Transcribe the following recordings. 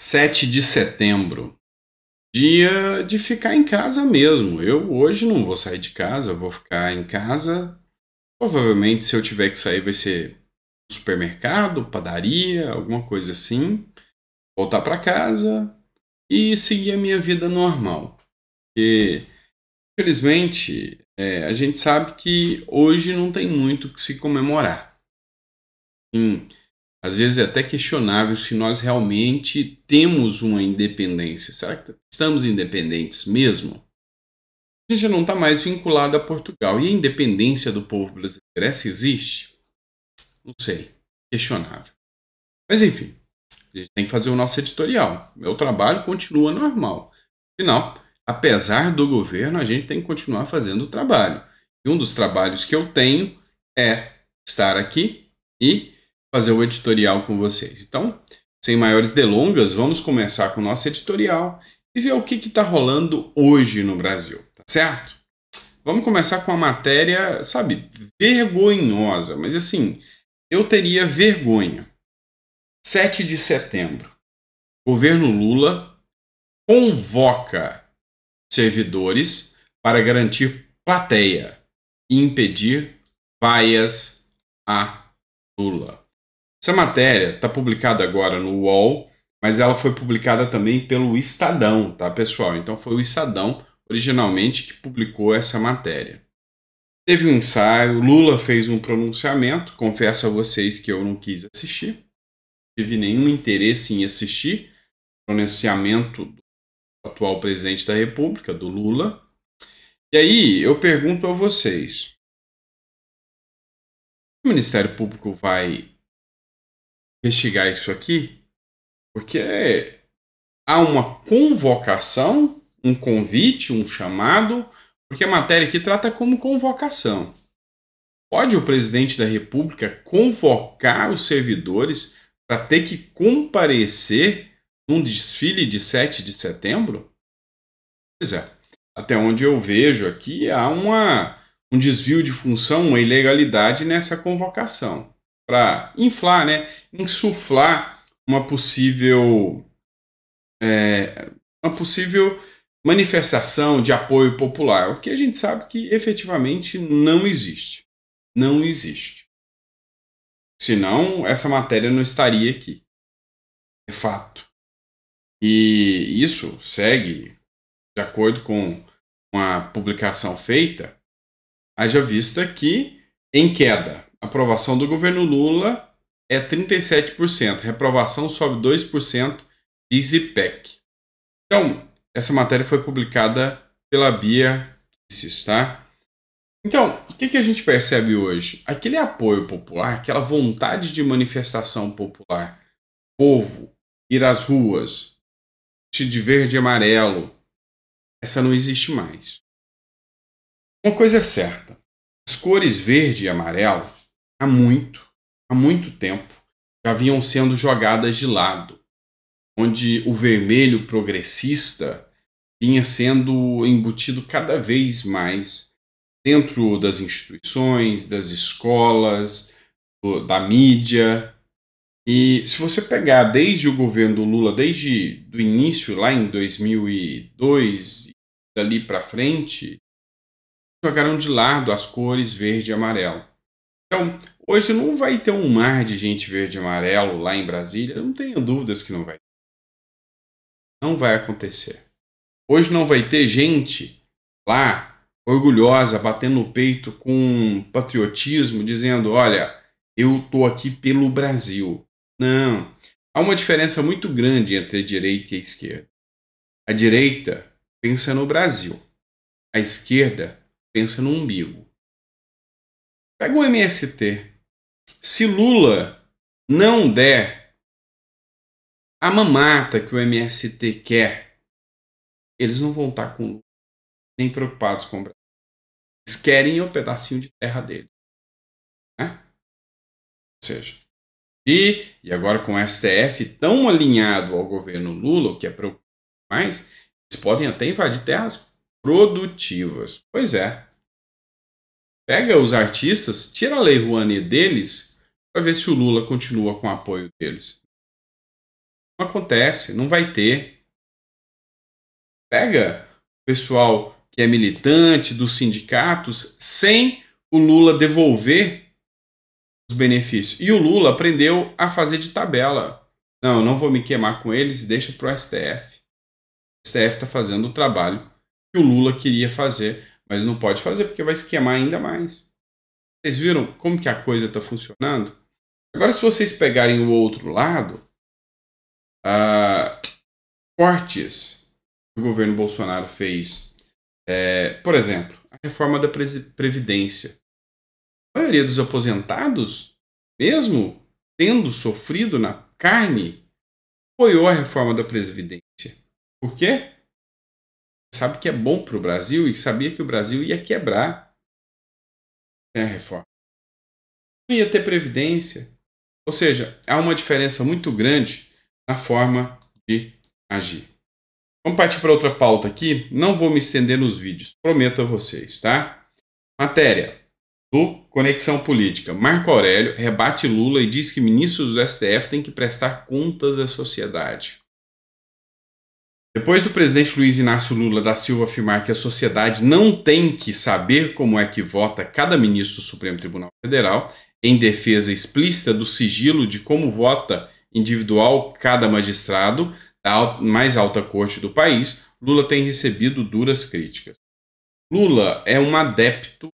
7 de setembro. Dia de ficar em casa mesmo. Eu hoje não vou sair de casa, vou ficar em casa. Provavelmente, se eu tiver que sair, vai ser supermercado, padaria, alguma coisa assim. Voltar para casa e seguir a minha vida normal. Porque, infelizmente, é, a gente sabe que hoje não tem muito que se comemorar às vezes é até questionável se nós realmente temos uma independência. Será que estamos independentes mesmo? A gente não está mais vinculado a Portugal. E a independência do povo brasileiro, essa existe? Não sei. Questionável. Mas enfim, a gente tem que fazer o nosso editorial. Meu trabalho continua normal. Afinal, apesar do governo, a gente tem que continuar fazendo o trabalho. E um dos trabalhos que eu tenho é estar aqui e fazer o editorial com vocês. Então, sem maiores delongas, vamos começar com o nosso editorial e ver o que está rolando hoje no Brasil, tá certo? Vamos começar com uma matéria, sabe, vergonhosa, mas assim, eu teria vergonha. 7 de setembro, governo Lula convoca servidores para garantir plateia e impedir vaias a Lula. Essa matéria está publicada agora no UOL, mas ela foi publicada também pelo Estadão, tá, pessoal? Então foi o Estadão originalmente que publicou essa matéria. Teve um ensaio, Lula fez um pronunciamento, confesso a vocês que eu não quis assistir, não tive nenhum interesse em assistir o pronunciamento do atual presidente da República, do Lula. E aí eu pergunto a vocês: o Ministério Público vai investigar isso aqui, porque há uma convocação, um convite, um chamado, porque a matéria aqui trata como convocação. Pode o presidente da República convocar os servidores para ter que comparecer num desfile de 7 de setembro? Pois é. Até onde eu vejo aqui, há uma, um desvio de função, uma ilegalidade nessa convocação para inflar, né, insuflar uma possível é, uma possível manifestação de apoio popular, o que a gente sabe que efetivamente não existe. Não existe. Senão, essa matéria não estaria aqui. É fato. E isso segue, de acordo com uma publicação feita, haja vista que em queda aprovação do governo Lula é 37%, reprovação sobe 2%, diz IPEC. Então, essa matéria foi publicada pela Bia Kisses, tá? Então, o que, que a gente percebe hoje? Aquele apoio popular, aquela vontade de manifestação popular, povo, ir às ruas, vestir de verde e amarelo, essa não existe mais. Uma coisa é certa: as cores verde e amarelo há muito, há muito tempo, já vinham sendo jogadas de lado, onde o vermelho progressista vinha sendo embutido cada vez mais dentro das instituições, das escolas, do, da mídia. E se você pegar desde o governo do Lula, desde o início, lá em 2002, dali para frente, jogaram de lado as cores verde e amarelo. Então, hoje não vai ter um mar de gente verde e amarelo lá em Brasília, eu não tenho dúvidas que não vai. Não vai acontecer. Hoje não vai ter gente lá orgulhosa, batendo no peito com patriotismo, dizendo: olha, eu estou aqui pelo Brasil. Não. Há uma diferença muito grande entre a direita e a esquerda. A direita pensa no Brasil, a esquerda pensa no umbigo. Pega o MST. Se Lula não der a mamata que o MST quer, eles não vão estar com nem preocupados com o Brasil. Eles querem o pedacinho de terra dele. Né? Ou seja, e, e agora com o STF tão alinhado ao governo Lula, o que é preocupante mais, eles podem até invadir terras produtivas. Pois é, Pega os artistas, tira a Lei Rouanet deles para ver se o Lula continua com o apoio deles. Não acontece, não vai ter. Pega o pessoal que é militante dos sindicatos sem o Lula devolver os benefícios. E o Lula aprendeu a fazer de tabela. Não, eu não vou me queimar com eles, deixa para o STF. O STF está fazendo o trabalho que o Lula queria fazer mas não pode fazer porque vai esquemar ainda mais. Vocês viram como que a coisa está funcionando? Agora, se vocês pegarem o outro lado, ah, cortes que o governo Bolsonaro fez, é, por exemplo, a reforma da Previdência. A maioria dos aposentados, mesmo tendo sofrido na carne, apoiou a reforma da Previdência. Por quê? sabe que é bom para o Brasil e sabia que o Brasil ia quebrar sem né, a reforma. Não ia ter previdência. Ou seja, há uma diferença muito grande na forma de agir. Vamos partir para outra pauta aqui. Não vou me estender nos vídeos, prometo a vocês, tá? Matéria do Conexão Política. Marco Aurélio rebate Lula e diz que ministros do STF têm que prestar contas à sociedade. Depois do presidente Luiz Inácio Lula da Silva afirmar que a sociedade não tem que saber como é que vota cada ministro do Supremo Tribunal Federal, em defesa explícita do sigilo de como vota individual cada magistrado da mais alta corte do país, Lula tem recebido duras críticas. Lula é um adepto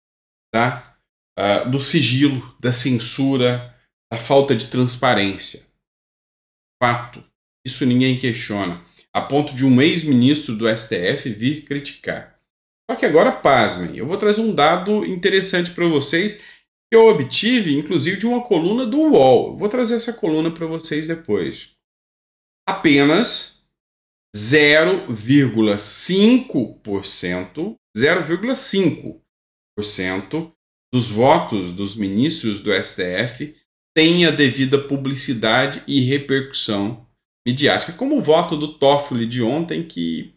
da, tá, uh, do sigilo, da censura, da falta de transparência. Fato. Isso ninguém questiona a ponto de um ex-ministro do STF vir criticar. Só que agora, pasmem, eu vou trazer um dado interessante para vocês que eu obtive, inclusive, de uma coluna do UOL. vou trazer essa coluna para vocês depois. Apenas 0,5%, 0,5% dos votos dos ministros do STF têm a devida publicidade e repercussão midiática, como o voto do Toffoli de ontem, que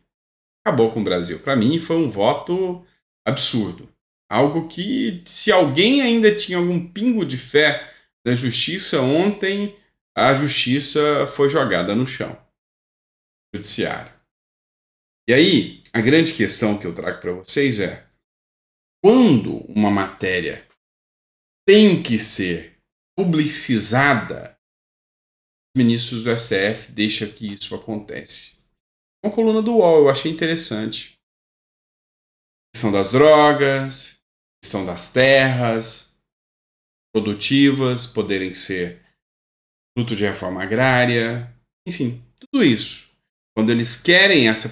acabou com o Brasil. Para mim, foi um voto absurdo. Algo que, se alguém ainda tinha algum pingo de fé na justiça ontem, a justiça foi jogada no chão judiciário. E aí, a grande questão que eu trago para vocês é: quando uma matéria tem que ser publicizada ministros do STF deixa que isso acontece. Uma coluna do UOL, eu achei interessante. Questão das drogas, questão das terras produtivas poderem ser fruto de reforma agrária, enfim, tudo isso. Quando eles querem essa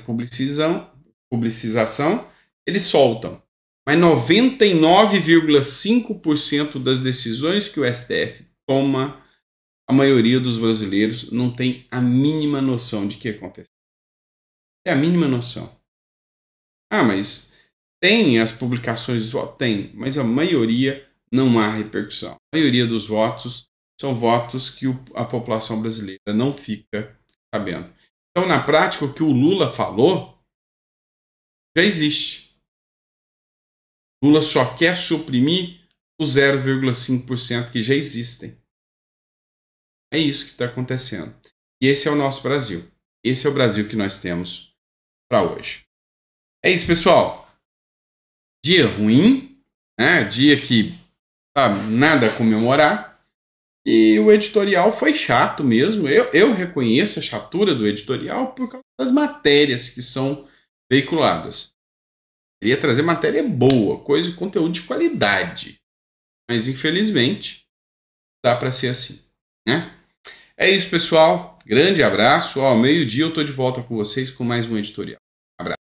publicização, eles soltam. Mas 99,5% das decisões que o STF toma a maioria dos brasileiros não tem a mínima noção de que aconteceu. É a mínima noção. Ah, mas tem as publicações Tem, mas a maioria não há repercussão. A maioria dos votos são votos que a população brasileira não fica sabendo. Então, na prática, o que o Lula falou já existe. Lula só quer suprimir os 0,5% que já existem. É isso que está acontecendo. E esse é o nosso Brasil. Esse é o Brasil que nós temos para hoje. É isso, pessoal. Dia ruim, né? Dia que sabe, tá, nada a comemorar. E o editorial foi chato mesmo. Eu, eu reconheço a chatura do editorial por causa das matérias que são veiculadas. Queria trazer matéria boa, coisa, conteúdo de qualidade. Mas infelizmente, dá para ser assim, né? É isso, pessoal. Grande abraço. Ao meio-dia eu estou de volta com vocês com mais um editorial. Abraço.